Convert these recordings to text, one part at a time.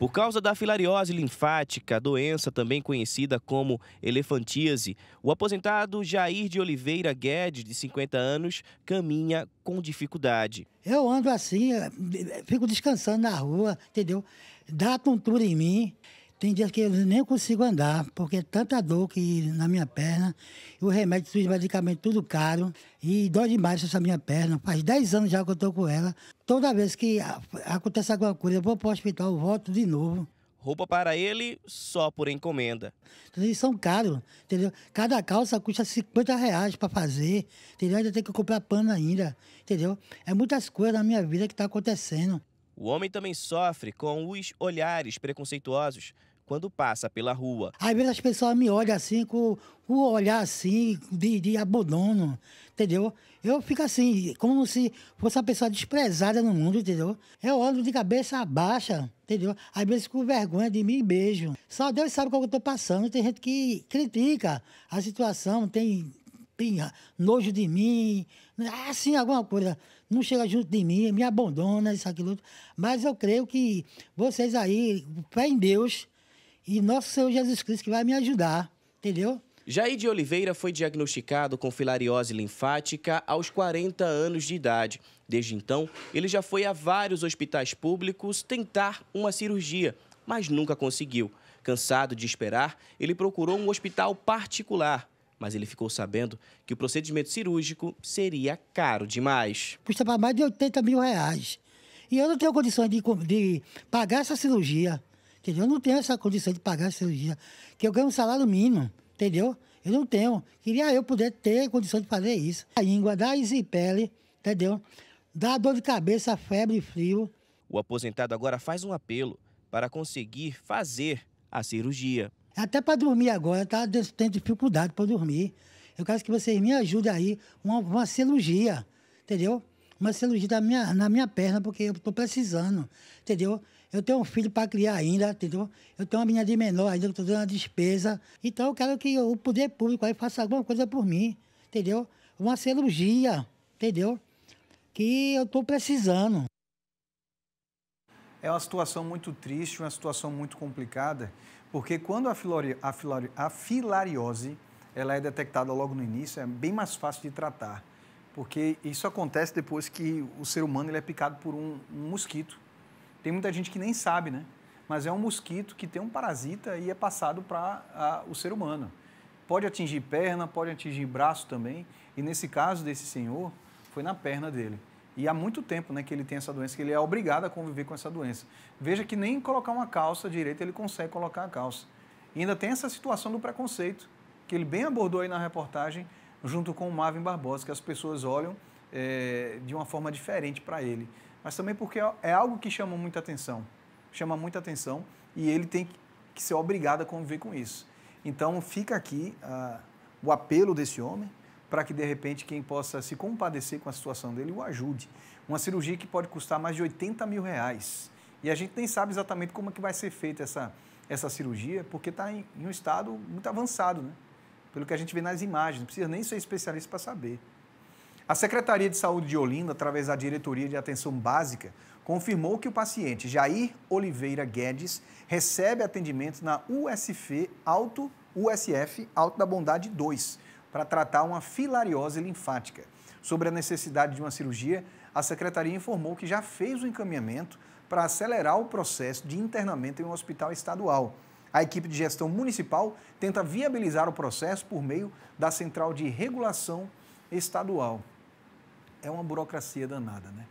Por causa da filariose linfática, doença também conhecida como elefantíase, o aposentado Jair de Oliveira Guedes, de 50 anos, caminha com dificuldade. Eu ando assim, eh, fico descansando na rua, entendeu? Dá tontura em mim. Tem dias que eu nem consigo andar, porque é tanta dor que na minha perna. O remédio, os é medicamentos, tudo caro. E dói demais essa minha perna. Faz 10 anos já que eu estou com ela. Toda vez que acontece alguma coisa, eu vou para o hospital, volto de novo. Roupa para ele só por encomenda. Eles são caros, entendeu? Cada calça custa 50 reais para fazer, entendeu? Ainda tem que comprar pano ainda, entendeu? É muitas coisas na minha vida que tá acontecendo. O homem também sofre com os olhares preconceituosos quando passa pela rua. Às vezes as pessoas me olham assim, com o olhar assim, de, de abandono, entendeu? Eu fico assim, como se fosse uma pessoa desprezada no mundo, entendeu? Eu olho de cabeça baixa, entendeu? Às vezes com vergonha de mim e beijo. Só Deus sabe o que eu estou passando. Tem gente que critica a situação, tem nojo de mim, né? assim, alguma coisa. Não chega junto de mim, me abandona, isso, aquilo. Mas eu creio que vocês aí, fé em Deus, e nosso Senhor Jesus Cristo que vai me ajudar, entendeu? Jair de Oliveira foi diagnosticado com filariose linfática aos 40 anos de idade. Desde então, ele já foi a vários hospitais públicos tentar uma cirurgia, mas nunca conseguiu. Cansado de esperar, ele procurou um hospital particular, mas ele ficou sabendo que o procedimento cirúrgico seria caro demais. Custa para mais de 80 mil reais. E eu não tenho condições de, de pagar essa cirurgia. Entendeu? Eu não tenho essa condição de pagar a cirurgia. Que eu ganho um salário mínimo, entendeu? Eu não tenho. Queria eu poder ter condição de fazer isso. A íngua dá isipele, entendeu? Dá dor de cabeça, febre e frio. O aposentado agora faz um apelo para conseguir fazer a cirurgia. Até para dormir agora, tá tendo dificuldade para dormir. Eu quero que vocês me ajudem aí, uma, uma cirurgia, entendeu? Uma cirurgia na minha, na minha perna, porque eu estou precisando, entendeu? Eu tenho um filho para criar ainda, entendeu? Eu tenho uma menina de menor ainda que estou dando uma despesa. Então eu quero que o poder público aí faça alguma coisa por mim, entendeu? Uma cirurgia, entendeu? Que eu estou precisando. É uma situação muito triste, uma situação muito complicada, porque quando a, filari, a, filari, a filariose ela é detectada logo no início, é bem mais fácil de tratar, porque isso acontece depois que o ser humano ele é picado por um, um mosquito tem muita gente que nem sabe, né? Mas é um mosquito que tem um parasita e é passado para o ser humano. Pode atingir perna, pode atingir braço também. E nesse caso desse senhor, foi na perna dele. E há muito tempo né, que ele tem essa doença, que ele é obrigado a conviver com essa doença. Veja que nem colocar uma calça direita ele consegue colocar a calça. E ainda tem essa situação do preconceito, que ele bem abordou aí na reportagem, junto com o Marvin Barbosa, que as pessoas olham é, de uma forma diferente para ele. Mas também porque é, é algo que chama muita atenção. Chama muita atenção e ele tem que ser obrigado a conviver com isso. Então fica aqui ah, o apelo desse homem para que de repente quem possa se compadecer com a situação dele o ajude. Uma cirurgia que pode custar mais de 80 mil reais. E a gente nem sabe exatamente como é que vai ser feita essa, essa cirurgia, porque está em, em, um estado muito avançado, né? Pelo que a gente vê nas imagens, não precisa nem ser especialista para saber. A Secretaria de Saúde de Olinda, através da Diretoria de Atenção Básica, confirmou que o paciente Jair Oliveira Guedes recebe atendimento na USF Alto, USF Alto da Bondade 2, para tratar uma filariose linfática. Sobre a necessidade de uma cirurgia, a secretaria informou que já fez o encaminhamento para acelerar o processo de internamento em um hospital estadual. A equipe de gestão municipal tenta viabilizar o processo por meio da Central de Regulação Estadual é uma burocracia danada, né?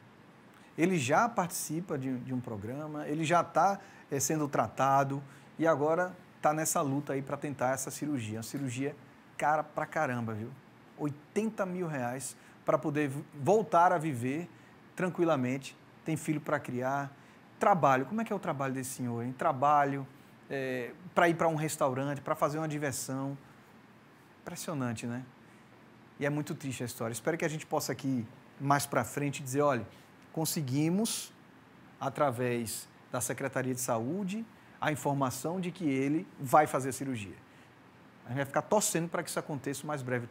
Ele já participa de, de um programa, ele já está é, eh, sendo tratado e agora está nessa luta aí para tentar essa cirurgia. Uma cirurgia cara pra caramba, viu? 80 mil reais para poder voltar a viver tranquilamente. Tem filho para criar. Trabalho, como é que é o trabalho desse senhor? Hein? Trabalho é, eh, para ir para um restaurante, para fazer uma diversão. Impressionante, né? E é muito triste a história. Espero que a gente possa aqui, mais para frente, dizer: olha, conseguimos, através da Secretaria de Saúde, a informação de que ele vai fazer a cirurgia. A gente vai ficar torcendo para que isso aconteça o mais breve